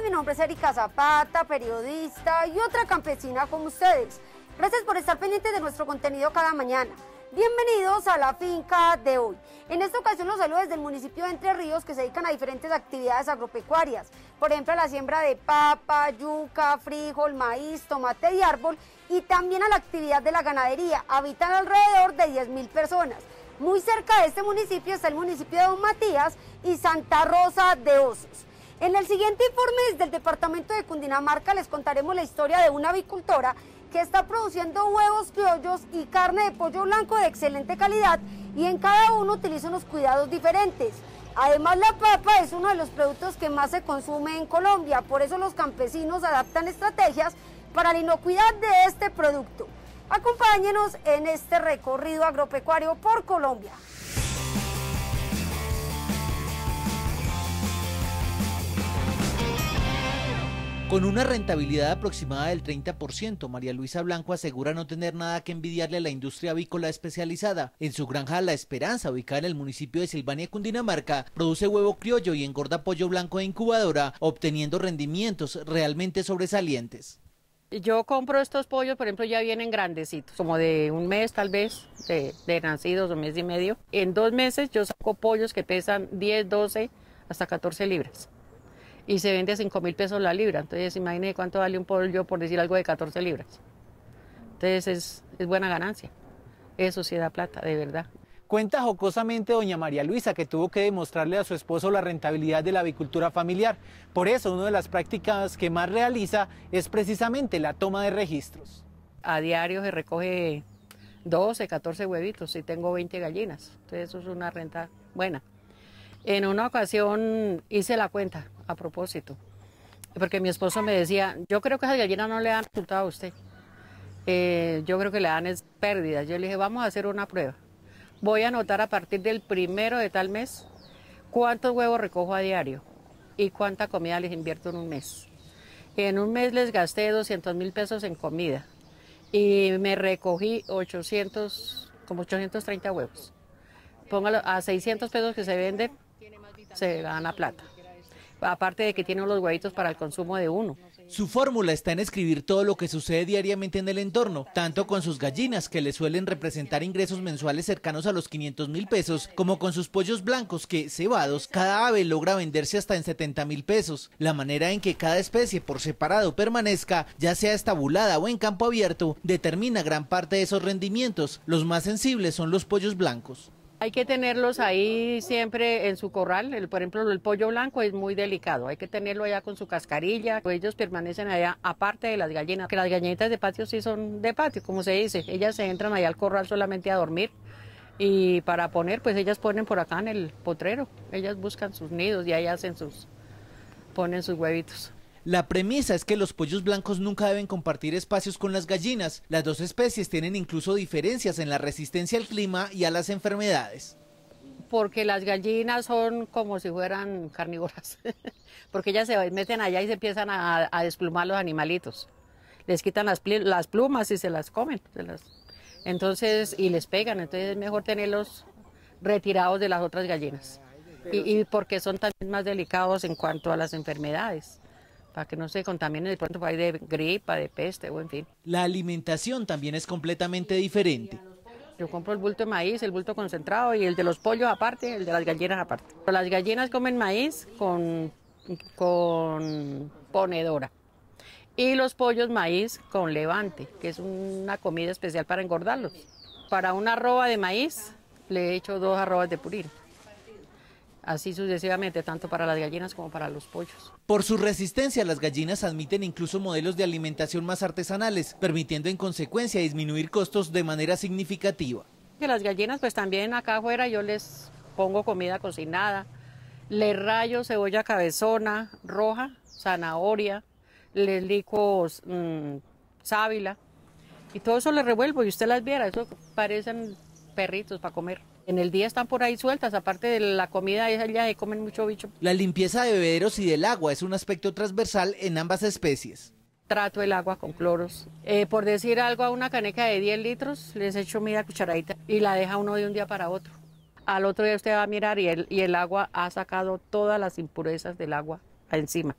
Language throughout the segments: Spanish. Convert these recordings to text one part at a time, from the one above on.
mi nombre es Erika Zapata, periodista y otra campesina como ustedes. Gracias por estar pendientes de nuestro contenido cada mañana. Bienvenidos a la finca de hoy. En esta ocasión los saludos el municipio de Entre Ríos que se dedican a diferentes actividades agropecuarias, por ejemplo a la siembra de papa, yuca, frijol, maíz, tomate y árbol y también a la actividad de la ganadería. Habitan alrededor de 10.000 personas. Muy cerca de este municipio está el municipio de Don Matías y Santa Rosa de Osos. En el siguiente informe desde el departamento de Cundinamarca les contaremos la historia de una avicultora que está produciendo huevos criollos y carne de pollo blanco de excelente calidad y en cada uno utiliza unos cuidados diferentes. Además la papa es uno de los productos que más se consume en Colombia, por eso los campesinos adaptan estrategias para la inocuidad de este producto. Acompáñenos en este recorrido agropecuario por Colombia. Con una rentabilidad aproximada del 30%, María Luisa Blanco asegura no tener nada que envidiarle a la industria avícola especializada. En su granja La Esperanza, ubicada en el municipio de Silvania, Cundinamarca, produce huevo criollo y engorda pollo blanco de incubadora, obteniendo rendimientos realmente sobresalientes. Yo compro estos pollos, por ejemplo, ya vienen grandecitos, como de un mes tal vez, de, nacidos, un mes y medio. En dos meses yo saco pollos que pesan 10, 12, hasta 14 libras y se vende a 5 mil pesos la libra. Entonces, imagínese cuánto vale un pollo, por decir algo, de 14 libras. Entonces, es, es buena ganancia. Eso sí da plata, de verdad. Cuenta jocosamente doña María Luisa que tuvo que demostrarle a su esposo la rentabilidad de la avicultura familiar. Por eso una de las prácticas que más realiza es precisamente la toma de registros. A diario se recoge 12, 14 huevitos y tengo 20 gallinas. Entonces eso es una renta buena. En una ocasión hice la cuenta a propósito, porque mi esposo me decía, yo creo que esa gallina no le han resultado a usted. Eh, yo creo que le dan es pérdidas. Yo le dije, vamos a hacer una prueba. Voy a anotar a partir del primero de tal mes cuántos huevos recojo a diario y cuánta comida les invierto en un mes. En un mes les gasté 200 mil pesos en comida y me recogí 800, como 830 huevos. Póngalo a 600 pesos que se vende se gana plata. Aparte de que tiene los huevitos para el consumo de uno. Su fórmula está en escribir todo lo que sucede diariamente en el entorno, tanto con sus gallinas, que le suelen representar ingresos mensuales cercanos a los 500 mil pesos, como con sus pollos blancos, que cebados, cada ave logra venderse hasta en 70 mil pesos. La manera en que cada especie por separado permanezca, ya sea estabulada o en campo abierto, determina gran parte de esos rendimientos. Los más sensibles son los pollos blancos. Hay que tenerlos ahí siempre en su corral. El, por ejemplo, el pollo blanco es muy delicado. Hay que tenerlo allá con su cascarilla. Ellos permanecen allá aparte de las gallinas. Que las gallinitas de patio sí son de patio, como se dice. Ellas se entran allá al corral solamente a dormir. Y para poner, pues ellas ponen por acá en el potrero. Ellas buscan sus nidos y ahí hacen sus, ponen sus huevitos. La premisa es que los pollos blancos nunca deben compartir espacios con las gallinas. Las dos especies tienen incluso diferencias en la resistencia al clima y a las enfermedades. Porque las gallinas son como si fueran carnívoras, porque ellas se meten allá y se empiezan a, desplumar los animalitos. Les quitan las, plumas y se las comen, entonces y les pegan. Entonces es mejor tenerlos retirados de las otras gallinas y porque son también más delicados en cuanto a las enfermedades para que no se contamine de pronto de gripa, de peste o en fin. La alimentación también es completamente diferente. Yo compro el bulto de maíz, el bulto concentrado y el de los pollos aparte, el de las gallinas aparte. las gallinas comen maíz con, con ponedora y los pollos maíz con levante, que es una comida especial para engordarlos. Para una arroba de maíz le he hecho dos arrobas de purir así sucesivamente, tanto para las gallinas como para los pollos. Por su resistencia, las gallinas admiten incluso modelos de alimentación más artesanales, permitiendo en consecuencia disminuir costos de manera significativa. Que las gallinas, pues también acá afuera yo les pongo comida cocinada, le rayo cebolla cabezona, roja, zanahoria, les lico mm, sábila, y todo eso le revuelvo y usted las viera, eso parecen perritos para comer. En el día están por ahí sueltas, aparte de la comida, ellas ya comen mucho bicho. La limpieza de bebederos y del agua es un aspecto transversal en ambas especies. Trato el agua con cloros. Eh, por decir algo, a una caneca de 10 litros les echo media cucharadita y la deja uno de un día para otro. Al otro día usted va a mirar y el, y el agua ha sacado todas las impurezas del agua encima.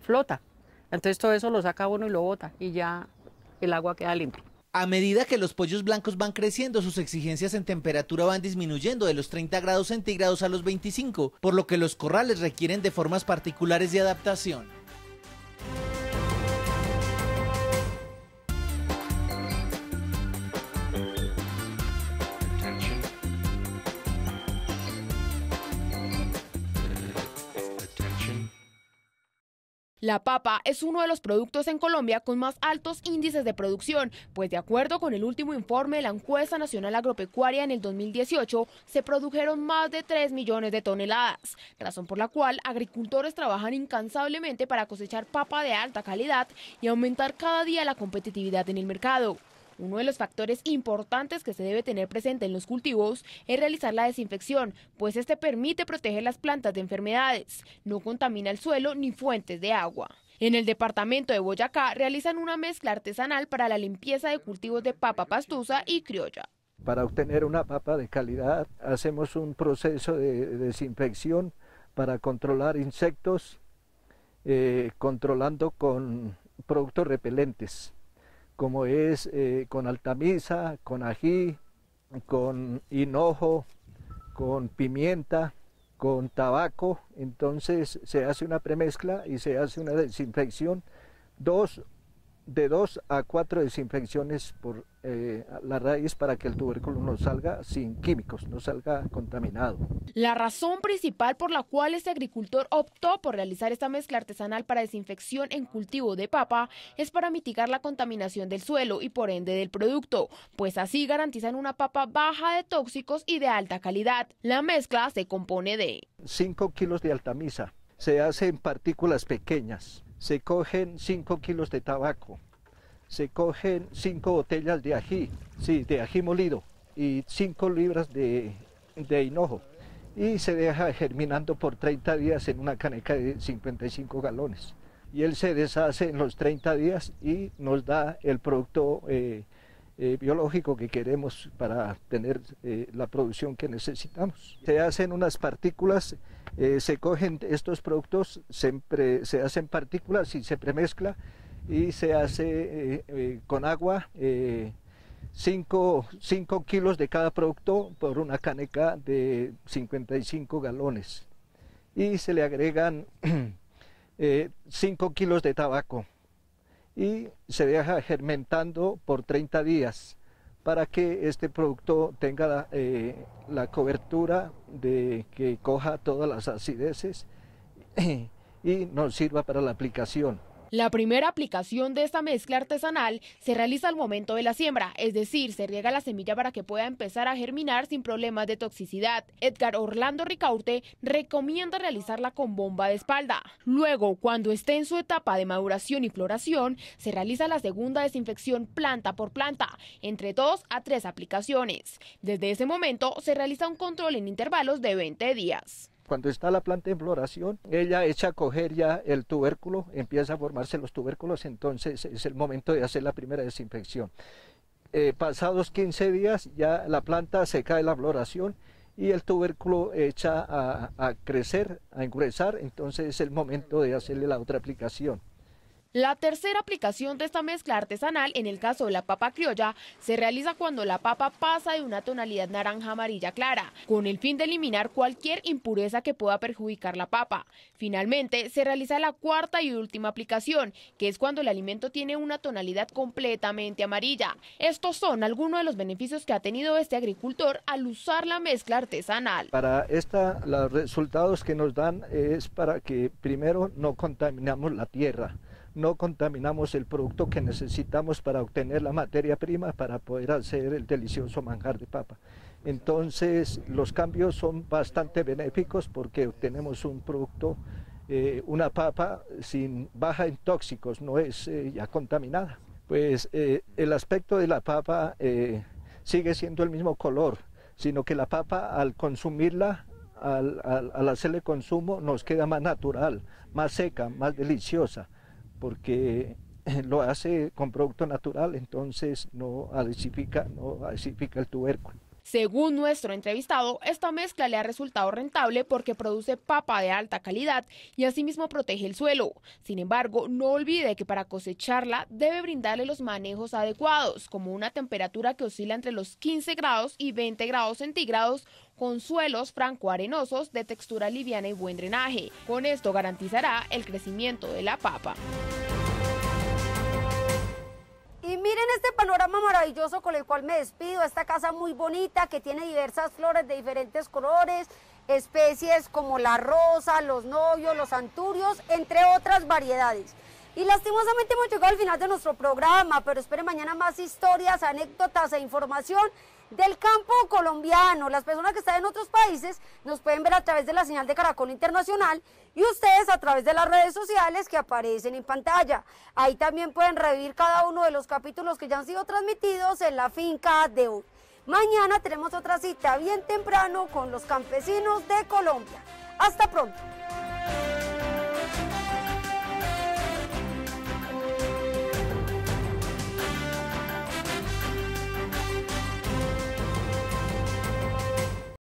Flota. Entonces todo eso lo saca uno y lo bota y ya el agua queda limpia. A medida que los pollos blancos van creciendo, sus exigencias en temperatura van disminuyendo de los 30 grados centígrados a los 25, por lo que los corrales requieren de formas particulares de adaptación. La papa es uno de los productos en Colombia con más altos índices de producción, pues de acuerdo con el último informe de la encuesta nacional agropecuaria en el 2018, se produjeron más de 3 millones de toneladas, razón por la cual agricultores trabajan incansablemente para cosechar papa de alta calidad y aumentar cada día la competitividad en el mercado. Uno de los factores importantes que se debe tener presente en los cultivos es realizar la desinfección, pues este permite proteger las plantas de enfermedades, no contamina el suelo ni fuentes de agua. En el departamento de Boyacá realizan una mezcla artesanal para la limpieza de cultivos de papa pastusa y criolla. Para obtener una papa de calidad hacemos un proceso de desinfección para controlar insectos, eh, controlando con productos repelentes como es eh, con altamisa, con ají, con hinojo, con pimienta, con tabaco. Entonces se hace una premezcla y se hace una desinfección dos de dos a cuatro desinfecciones por eh, la raíz para que el tubérculo no salga sin químicos, no salga contaminado. La razón principal por la cual este agricultor optó por realizar esta mezcla artesanal para desinfección en cultivo de papa es para mitigar la contaminación del suelo y por ende del producto, pues así garantizan una papa baja de tóxicos y de alta calidad. La mezcla se compone de 5 kilos de altamisa, se hace en partículas pequeñas se cogen 5 kilos de tabaco, se cogen 5 botellas de ají, sí, de ají molido y 5 libras de, hinojo y se deja germinando por 30 días en una caneca de 55 galones. Y él se deshace en los 30 días y nos da el producto eh, eh, biológico que queremos para tener eh, la producción que necesitamos. Se hacen unas partículas, eh, se cogen estos productos, se, se, hacen partículas y se premezcla y se hace con agua 5 kilos de cada producto por una caneca de 55 galones y se le agregan 5 kilos de tabaco y se deja fermentando por 30 días para que este producto tenga eh, la cobertura de que coja todas las acideces y nos sirva para la aplicación. La primera aplicación de esta mezcla artesanal se realiza al momento de la siembra, es decir, se riega la semilla para que pueda empezar a germinar sin problemas de toxicidad. Edgar Orlando Ricaurte recomienda realizarla con bomba de espalda. Luego, cuando esté en su etapa de maduración y floración, se realiza la segunda desinfección planta por planta, entre dos a tres aplicaciones. Desde ese momento se realiza un control en intervalos de 20 días cuando está la planta en floración, ella echa a coger ya el tubérculo, empieza a formarse los tubérculos, entonces es el momento de hacer la primera desinfección. Eh, pasados 15 días ya la planta se cae la floración y el tubérculo echa a, crecer, a ingresar, entonces es el momento de hacerle la otra aplicación. La tercera aplicación de esta mezcla artesanal, en el caso de la papa criolla, se realiza cuando la papa pasa de una tonalidad naranja amarilla clara, con el fin de eliminar cualquier impureza que pueda perjudicar la papa. Finalmente, se realiza la cuarta y última aplicación, que es cuando el alimento tiene una tonalidad completamente amarilla. Estos son algunos de los beneficios que ha tenido este agricultor al usar la mezcla artesanal. Para esta, los resultados que nos dan es para que primero no contaminamos la tierra no contaminamos el producto que necesitamos para obtener la materia prima para poder hacer el delicioso manjar de papa. Entonces los cambios son bastante benéficos porque obtenemos un producto, eh, una papa sin baja en tóxicos, no es eh, ya contaminada. Pues eh, el aspecto de la papa sigue siendo el mismo color, sino que la papa al consumirla al, hacerle consumo nos queda más natural, más seca, más deliciosa porque lo hace con producto natural, entonces no acidifica, el tubérculo. Según nuestro entrevistado, esta mezcla le ha resultado rentable porque produce papa de alta calidad y asimismo protege el suelo. Sin embargo, no olvide que para cosecharla debe brindarle los manejos adecuados, como una temperatura que oscila entre los 15 grados y 20 grados centígrados con suelos francoarenosos de textura liviana y buen drenaje. Con esto garantizará el crecimiento de la papa miren este panorama maravilloso con el cual me despido. Esta casa muy bonita que tiene diversas flores de diferentes colores, especies como la rosa, los novios, los anturios, entre otras variedades. Y lastimosamente hemos llegado al final de nuestro programa, pero esperen mañana más historias, anécdotas e información del campo colombiano. Las personas que están en otros países nos pueden ver a través de la señal de Caracol Internacional y ustedes a través de las redes sociales que aparecen en pantalla. Ahí también pueden revivir cada uno de los capítulos que ya han sido transmitidos en la finca de hoy. Mañana tenemos otra cita bien temprano con los campesinos de Colombia. Hasta pronto.